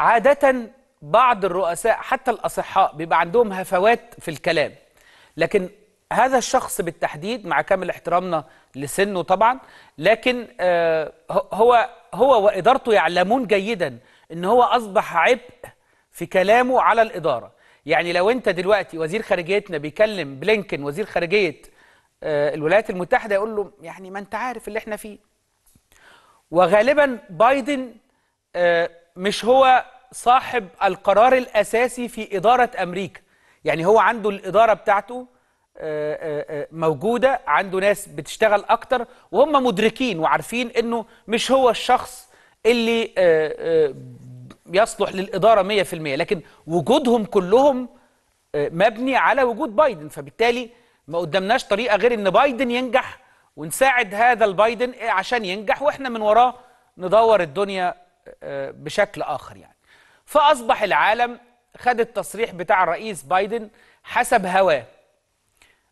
عادة بعض الرؤساء حتى الأصحاء بيبقى عندهم هفوات في الكلام لكن هذا الشخص بالتحديد مع كامل احترامنا لسنه طبعا لكن آه، هو هو وإدارته يعلمون جيدا أن هو أصبح عبء في كلامه على الإدارة يعني لو أنت دلوقتي وزير خارجيتنا بيكلم بلينكن وزير خارجية آه، الولايات المتحدة يقول له يعني ما أنت عارف اللي احنا فيه وغالبا بايدن آه، مش هو صاحب القرار الأساسي في إدارة أمريكا يعني هو عنده الإدارة بتاعته آه، آه، آه، موجودة عنده ناس بتشتغل أكتر وهم مدركين وعارفين أنه مش هو الشخص اللي يصلح للإدارة 100% لكن وجودهم كلهم مبني على وجود بايدن فبالتالي ما قدامناش طريقة غير أن بايدن ينجح ونساعد هذا البايدن عشان ينجح وإحنا من وراه ندور الدنيا آه، بشكل آخر يعني فأصبح العالم خد التصريح بتاع الرئيس بايدن حسب هواه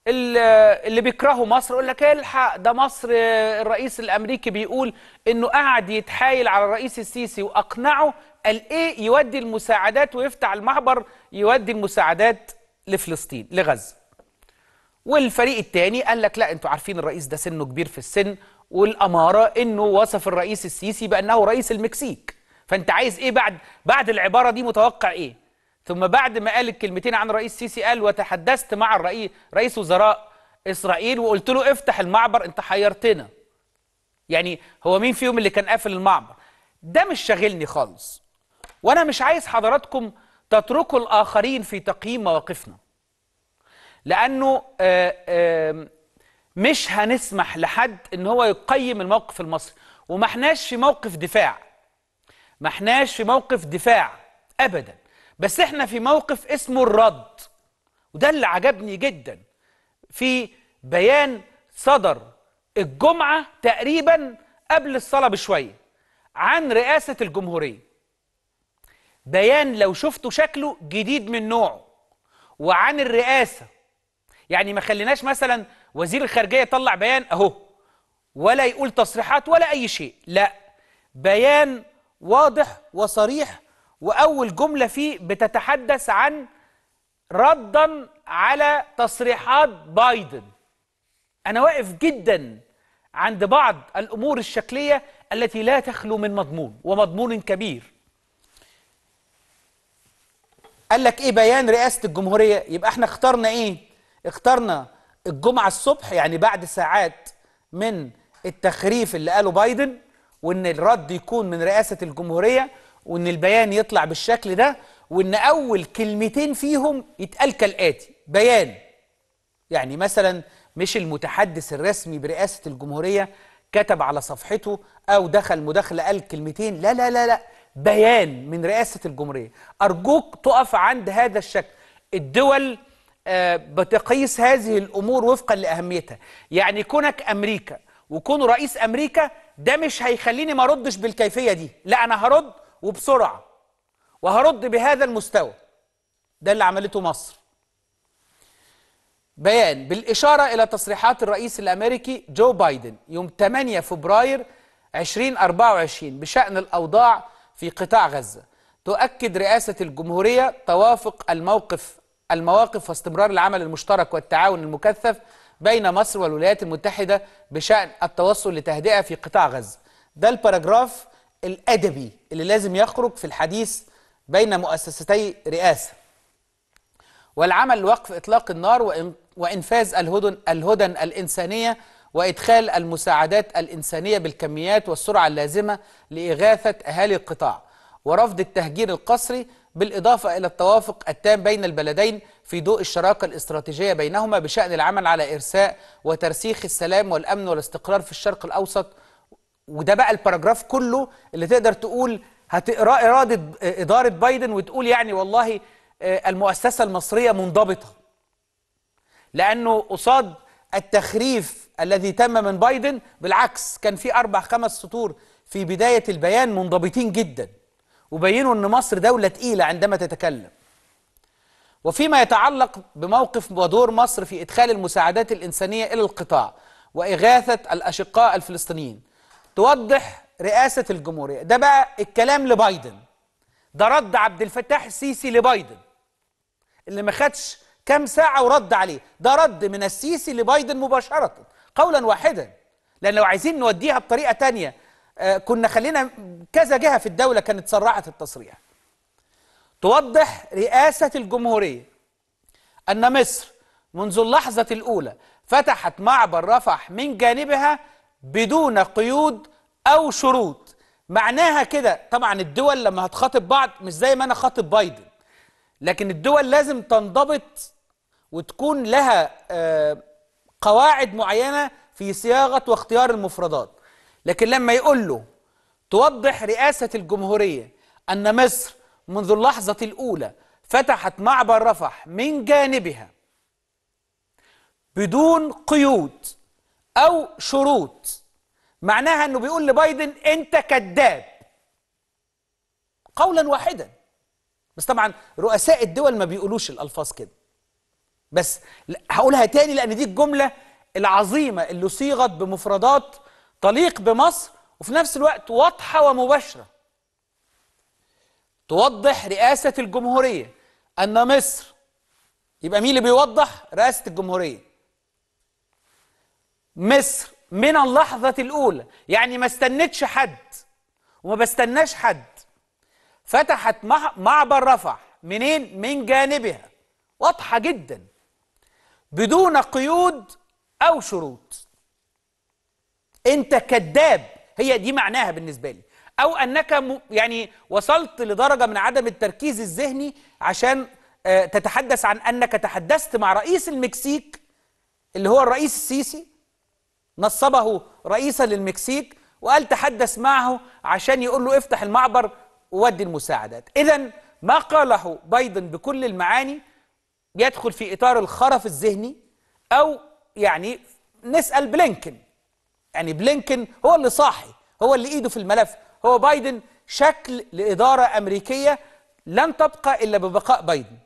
اللي بيكرهه مصر يقول لك الحق ده مصر الرئيس الامريكي بيقول انه قاعد يتحايل على الرئيس السيسي واقنعه قال ايه يودي المساعدات ويفتح المعبر يودي المساعدات لفلسطين لغزه والفريق الثاني قال لك لا انتوا عارفين الرئيس ده سنه كبير في السن والاماره انه وصف الرئيس السيسي بانه رئيس المكسيك فانت عايز ايه بعد بعد العباره دي متوقع ايه ثم بعد ما قال الكلمتين عن رئيس سيسي قال وتحدثت مع الرئيس رئيس وزراء اسرائيل وقلت له افتح المعبر انت حيرتنا يعني هو مين فيهم اللي كان قافل المعبر ده مش شاغلني خالص وانا مش عايز حضراتكم تتركوا الاخرين في تقييم مواقفنا لانه آآ آه، آآ مش هنسمح لحد ان هو يقيم الموقف المصري وما احناش في موقف دفاع ما احناش في موقف دفاع ابدا بس احنا في موقف اسمه الرد وده اللي عجبني جدا في بيان صدر الجمعه تقريبا قبل الصلاه بشويه عن رئاسه الجمهوريه بيان لو شفتوا شكله جديد من نوعه وعن الرئاسه يعني ما خليناش مثلا وزير الخارجيه يطلع بيان اهو ولا يقول تصريحات ولا اي شيء لا بيان واضح وصريح وأول جملة فيه بتتحدث عن ردا على تصريحات بايدن أنا واقف جدا عند بعض الأمور الشكلية التي لا تخلو من مضمون ومضمون كبير قال لك إيه بيان رئاسة الجمهورية يبقى احنا اخترنا إيه اخترنا الجمعة الصبح يعني بعد ساعات من التخريف اللي قاله بايدن وان الرد يكون من رئاسه الجمهوريه وان البيان يطلع بالشكل ده وان اول كلمتين فيهم يتقال كالاتي بيان يعني مثلا مش المتحدث الرسمي برئاسه الجمهوريه كتب على صفحته او دخل مداخله قال كلمتين لا لا لا لا بيان من رئاسه الجمهوريه ارجوك تقف عند هذا الشكل الدول آه، بتقيس هذه الامور وفقا لاهميتها يعني كونك امريكا وكونه رئيس امريكا ده مش هيخليني ما اردش بالكيفيه دي لا انا هرد وبسرعه وهرد بهذا المستوى ده اللي عملته مصر بيان بالإشارة إلى تصريحات الرئيس الأمريكي جو بايدن يوم 8 فبراير 2024 بشأن الأوضاع في قطاع غزة تؤكد رئاسة الجمهورية توافق الموقف المواقف واستمرار العمل المشترك والتعاون المكثف بين مصر والولايات المتحدة بشأن التوصل لتهدئة في قطاع غزة ده الباراجراف الأدبي اللي لازم يخرج في الحديث بين مؤسستي رئاسة والعمل لوقف إطلاق النار وإنفاذ الهدن, الهدن الإنسانية وإدخال المساعدات الإنسانية بالكميات والسرعة اللازمة لإغاثة أهالي القطاع ورفض التهجير القسري بالإضافة إلى التوافق التام بين البلدين في ضوء الشراكة الاستراتيجية بينهما بشأن العمل على إرساء وترسيخ السلام والأمن والاستقرار في الشرق الأوسط وده بقى الباراجراف كله اللي تقدر تقول هتقرا إرادة إدارة بايدن وتقول يعني والله آه، المؤسسة المصرية منضبطة لأنه قصاد التخريف الذي تم من بايدن بالعكس كان في أربع خمس سطور في بداية البيان منضبطين جداً وبينوا أن مصر دولة تقيلة عندما تتكلم وفيما يتعلق بموقف ودور مصر في إدخال المساعدات الإنسانية إلى القطاع وإغاثة الأشقاء الفلسطينيين توضح رئاسة الجمهورية ده بقى الكلام لبايدن ده رد عبد الفتاح السيسي لبايدن اللي ما خدش كام ساعة ورد عليه ده رد من السيسي لبايدن مباشرة قولا واحدا لأن لو عايزين نوديها بطريقة تانية آه، كنا خلينا كذا جهة في الدولة كانت سرعت التصريح توضح رئاسة الجمهورية أن مصر منذ اللحظة الأولى فتحت معبر رفح من جانبها بدون قيود أو شروط معناها كده طبعا الدول لما هتخاطب بعض مش زي ما أنا خاطب بايدن لكن الدول لازم تنضبط وتكون لها آه، قواعد معينة في صياغة واختيار المفردات لكن لما يقول له توضح رئاسة الجمهورية أن مصر منذ اللحظة الأولى فتحت معبر رفح من جانبها بدون قيود أو شروط معناها أنه بيقول لبايدن أنت كذاب قولا واحدا بس طبعا رؤساء الدول ما بيقولوش الألفاظ كده بس هقولها تاني لأن دي الجملة العظيمة اللي صيغت بمفردات تليق بمصر وفي نفس الوقت واضحة ومباشرة توضح رئاسة الجمهورية أن مصر يبقى مين اللي بيوضح رئاسة الجمهورية مصر من اللحظة الأولى يعني ما استنتش حد وما بستناش حد فتحت معبر رفح منين من جانبها واضحة جدا بدون قيود أو شروط انت كذاب هي دي معناها بالنسبه لي او انك م... يعني وصلت لدرجه من عدم التركيز الذهني عشان آه، تتحدث عن انك تحدثت مع رئيس المكسيك اللي هو الرئيس السيسي نصبه رئيسا للمكسيك وقال تحدث معه عشان يقول له افتح المعبر وودي المساعدات اذا ما قاله بايدن بكل المعاني يدخل في اطار الخرف الذهني او يعني نسال بلينكن يعني بلينكن هو اللي صاحي هو اللي ايده في الملف هو بايدن شكل لاداره امريكيه لن تبقى الا ببقاء بايدن